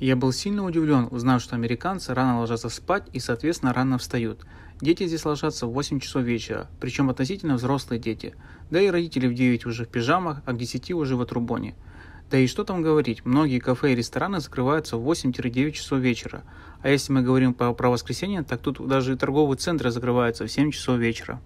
Я был сильно удивлен, узнав, что американцы рано ложатся спать и, соответственно, рано встают. Дети здесь ложатся в 8 часов вечера, причем относительно взрослые дети. Да и родители в 9 уже в пижамах, а к 10 уже в отрубоне. Да и что там говорить, многие кафе и рестораны закрываются в 8-9 часов вечера. А если мы говорим про, про воскресенье, так тут даже торговые центры закрываются в 7 часов вечера.